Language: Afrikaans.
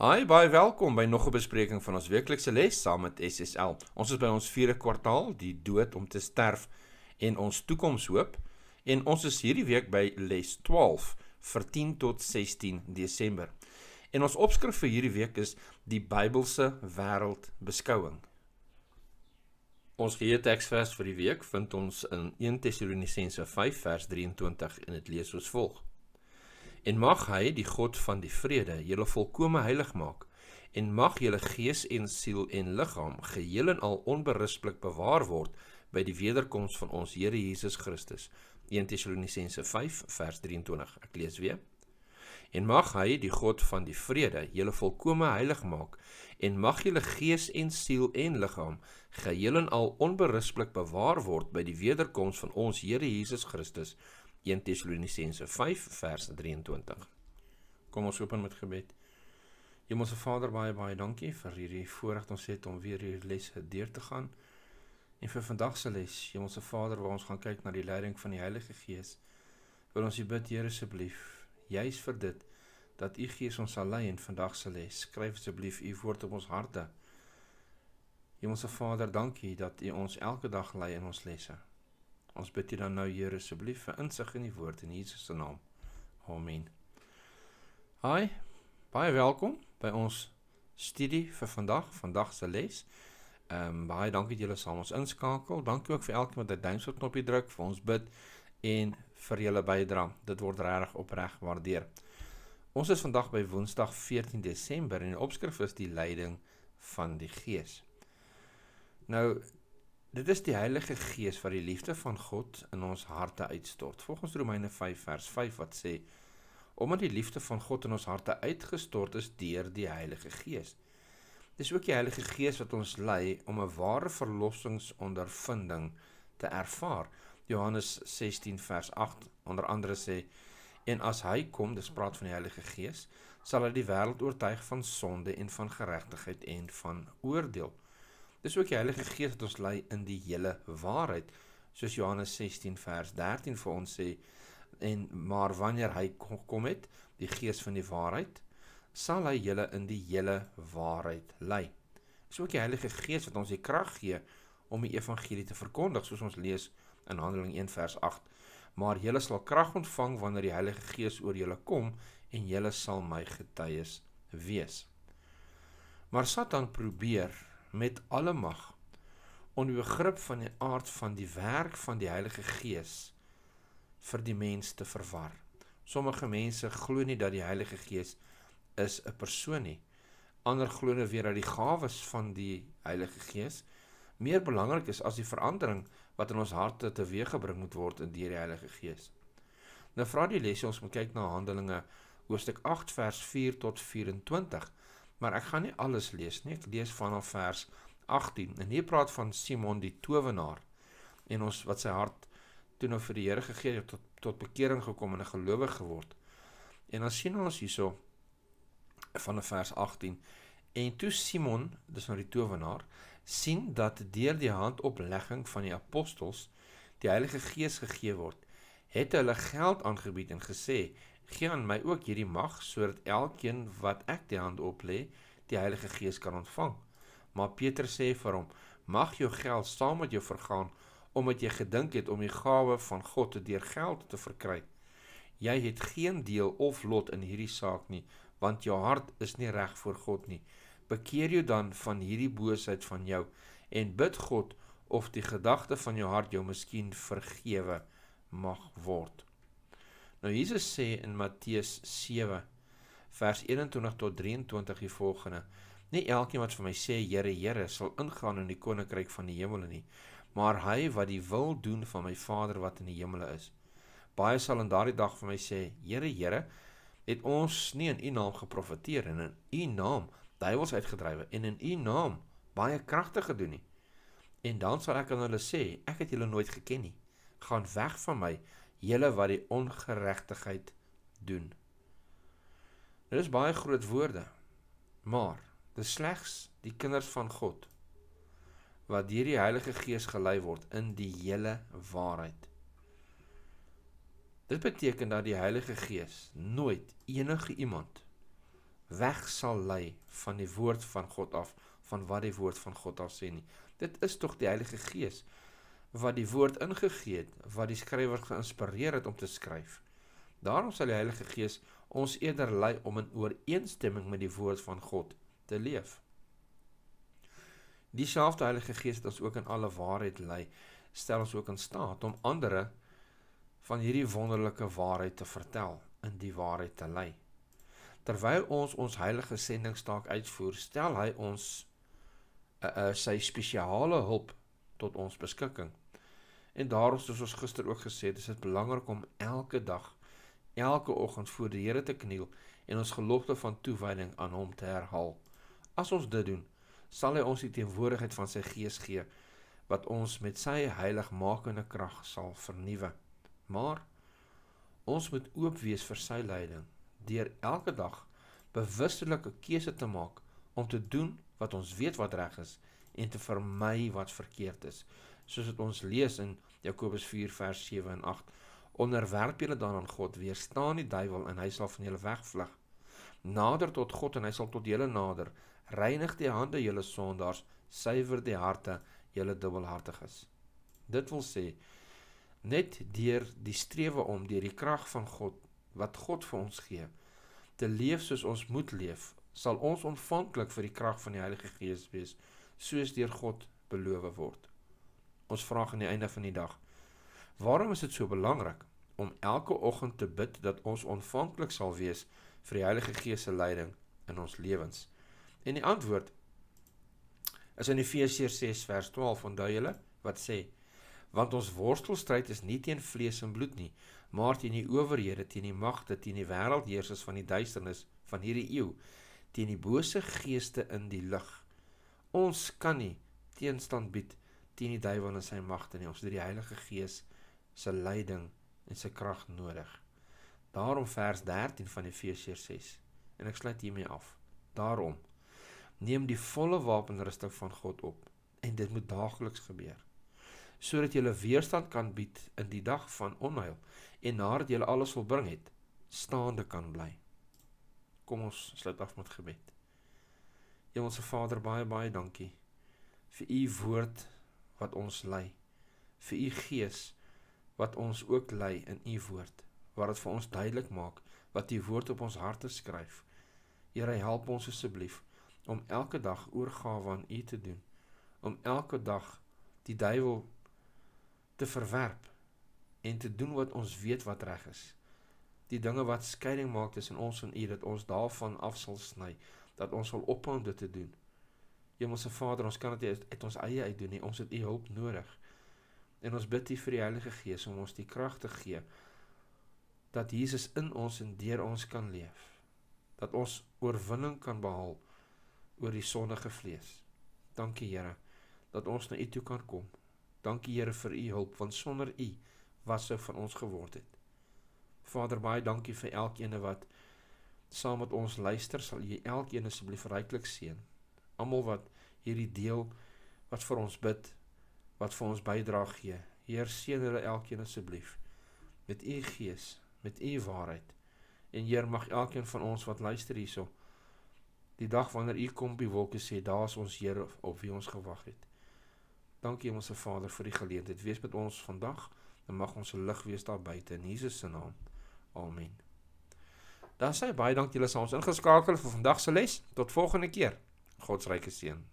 Hi, baie welkom by nog 'n bespreking van ons weeklikse les saam met SSL. Ons is by ons 4de kwartaal, die dood om te sterf en ons toekomshoop en ons is hierdie week by les 12 vir 10 tot 16 Desember. En ons opskrif vir hierdie week is die Bybelse wêreldbeskouing. Ons geheetekstvers vir die week vind ons in 1 Tessalonisense 5 vers 23 en dit lees soos volg: En mag hy, die God van die vrede, julle volkome heilig maak en mag julle gees en siel en liggaam geheel en al onberispelik bewaar word by die wederkoms van ons Here Jesus Christus. 1 Tessalonisense 5 vers 23. Ek lees weer. En mag hy, die God van die vrede, julle volkome heilig maak en mag julle gees en siel en liggaam geheel en al onberispelik bewaar word by die wederkoms van ons Here Jesus Christus. 1 Tessalonisense 5 vers 23. Kom ons open met gebed. Hemelse Vader, baie baie dankie vir hierdie voorreg ons het om weer hierdie lesse deur te gaan. En vir vandag se les, Hemelse Vader, waar ons gaan kyk na die leiding van die Heilige Gees. Wil ons U bid, Here asseblief, juis vir dit dat U Gees ons sal lei in vandag se les. Skryf asseblief U woord op ons harte. Hemelse Vader, dankie dat U ons elke dag lei in ons lesse. Ons bid dit dan nou Here asseblief vir insig in die woord in Jesus se naam. Amen. Hi. Baie welkom by ons studie vir vandag, vandag se les. Ehm um, baie dankie dat julle saam ons inskakel. Dankie ook vir elkeen wat 'n duimpie knoppie druk vir ons bid en vir julle bydrae. Dit word regtig opreg gewaardeer. Ons is vandag by Woensdag 14 Desember en die opskrif is die leiding van die Gees. Nou Dit is die Heilige Gees wat die liefde van God in ons harte uitstort. Volgens Romeine 5 vers 5 wat sê: "Omdat die liefde van God in ons harte uitgestort is deur die Heilige Gees." Dis ook die Heilige Gees wat ons lei om 'n ware verlossingsondervinding te ervaar. Johannes 16 vers 8 onder andere sê: "En as hy kom, dis praat van die Heilige Gees, sal hy die wêreld oortuig van sonde en van geregtigheid en van oordeel." Dis ook die Heilige Gees wat ons lei in die hele waarheid. Soos Johannes 16 vers 13 vir ons sê en maar wanneer hy kom het, die Gees van die waarheid, sal hy julle in die hele waarheid lei. Dis ook die Heilige Gees wat ons die krag gee om die evangelie te verkondig, soos ons lees in Handeling 1 vers 8. Maar julle sal krag ontvang wanneer die Heilige Gees oor julle kom en julle sal my getuies wees. Maar Satan probeer met alle mag om die begrip van die aard van die werk van die Heilige Gees vir die mens te verwar. Sommige mense glo nie dat die Heilige Gees is 'n persoon nie. Ander glo net nou weer dat die gawes van die Heilige Gees meer belangrik is as die verandering wat in ons harte teweeggebring moet word in deur die Heilige Gees. Nou vra die lesie ons moet kyk na Handelinge hoofstuk 8 vers 4 tot 24 maar ek gaan nie alles lees nie. Ek lees vanaf vers 18 en hier praat van Simon die tovenaar en ons wat sy hart toe nou vir die Here gegee het tot tot bekering gekom en 'n gelowige geword. En dan sien ons hierso vanaf vers 18 en toe Simon, dis nou die tovenaar, sien dat deur die handoplegging van die apostels die Heilige Gees gegee word, het hulle geld aangebied en gesê gee aan my ook hierdie mag sodat elkeen wat ek die hand op lê, die Heilige Gees kan ontvang. Maar Petrus sê vir hom: Mag jou geld saam met jou vergaan omdat jy gedink het om die gawe van God te deur geld te verkry. Jy het geen deel of lot in hierdie saak nie, want jou hart is nie reg voor God nie. Bekeer jou dan van hierdie boosheid van jou en bid God of die gedagte van jou hart jou miskien vergewe mag word. Nou Jesus sê in Matthäus 7 vers 21 tot 23 die volgende Nie elkeen wat vir my sê Here Here sal ingaan in die koninkryk van die hemel nie maar hy wat die wil doen van my Vader wat in die hemel is Baie sal in daardie dag vir my sê Here Here het ons nie in u naam geprofeteer en in u naam duiwels uitgedrywe en in u naam baie kragtig gedoen nie En dan sal ek aan hulle sê ek het julle nooit geken nie gaan weg van my julle wat die ongeregtigheid doen. Dit is baie groot woorde. Maar dis slegs die kinders van God wat deur die Heilige Gees gelei word in die hele waarheid. Dit beteken dat die Heilige Gees nooit enige iemand weg sal lei van die woord van God af, van wat die woord van God af sê nie. Dit is tog die Heilige Gees wat die woord ingegee het, wat die skrywer geïnspireer het om te skryf. Daarom sal die Heilige Gees ons eerder lei om in ooreenstemming met die woord van God te leef. Dieselfde Heilige Gees het ons ook in alle waarheid lei, stel ons ook in staat om ander van hierdie wonderlike waarheid te vertel, in die waarheid te lei. Terwyl ons ons heilige sendingstaak uitvoer, stel hy ons uh, uh, sy spesiale hulp tot ons beskikking. En daarom soos ons gister ook gesê het, is dit belangrik om elke dag, elke oggend voor die Here te kniel en ons gelofte van toewyding aan hom te herhaal. As ons dit doen, sal hy ons die teenwoordigheid van sy gees gee wat ons met sy heiligmakende krag sal vernuwe. Maar ons moet oop wees vir sy leiding deur elke dag bewusstellike keuse te maak om te doen wat ons weet wat reg is en te vermy wat verkeerd is. Soos wat ons lees in Jakobus 4 vers 7 en 8: Onderwerp julle dan aan God, weerstaan die duiwel en hy sal van julle wegvlug. Nader tot God en hy sal tot julle nader. Reinig die hande julle sondaars, suiwer die harte julle dubbelhartiges. Dit wil sê net deur die strewe om deur die krag van God wat God vir ons gee te leef soos ons moet leef, sal ons ontvanklik vir die krag van die Heilige Gees wees soos deur God beloof word. Ons vra aan die einde van die dag: Waarom is dit so belangrik om elke oggend te bid dat ons ontvanklik sal wees vir die Heilige Gees se leiding in ons lewens? En die antwoord is in Efesiërs 6 vers 12 onthou julle wat sê: Want ons worstelstryd is nie teen vlees en bloed nie, maar teen die owerhede, teen die magte, teen die wêreldheersers van die duisternis van hierdie eeu, teen die bose geeste in die lig Ons kan nie teenstand bied teen die duiwel en sy magte nie. Ons het die Heilige Gees se leiding en sy krag nodig. Daarom vers 13 van Efesiërs 6. En ek sluit hiermee af. Daarom neem die volle wapenrusting van God op en dit moet daagliks gebeur sodat jy weerstand kan bied in die dag van onheil en nadat jy alles volbring het staande kan bly kom ons sluit af met gebed Hemelse Vader, baie baie dankie vir u woord wat ons lei. Vir u gees wat ons ook lei in u woord, wat dit vir ons duidelik maak wat u woord op ons harte skryf. Here, help ons asseblief om elke dag oorgawe aan u te doen, om elke dag die duiwel te verwerp en te doen wat ons weet wat reg is. Die dinge wat skeiding maak tussen ons en u dat ons daarvan af sal sny dat ons sal ophou om dit te doen. Hemelse Vader, ons kan dit nie uit ons eie uit doen nie. Ons het U hulp nodig. En ons bid U vir die Heilige Gees om ons die krag te gee dat Jesus in ons en deur ons kan leef. Dat ons oorwinning kan behaal oor die sondige vlees. Dankie Here dat ons na U toe kan kom. Dankie Here vir U hulp want sonder U was sou van ons geword het. Vader, baie dankie vir elkeen wat saam met ons luister, sal jy elkeen asseblief ryklik seën. Almal wat hierdie deel wat vir ons bid, wat vir ons bydra gee. Heer seën hulle elkeen asseblief met u gees, met u waarheid. En Heer mag elkeen van ons wat luister hierso die dag wanneer u kom by wolke sê, daar's ons Here op wie ons gewag het. Dankie ons Vader vir die geleentheid. Wees met ons vandag en mag ons lig wees daar buite in Jesus se naam. Amen. Dan sê baie dankie julle saams ingeskakel vir vandag se les. Tot volgende keer. God se ryke seën.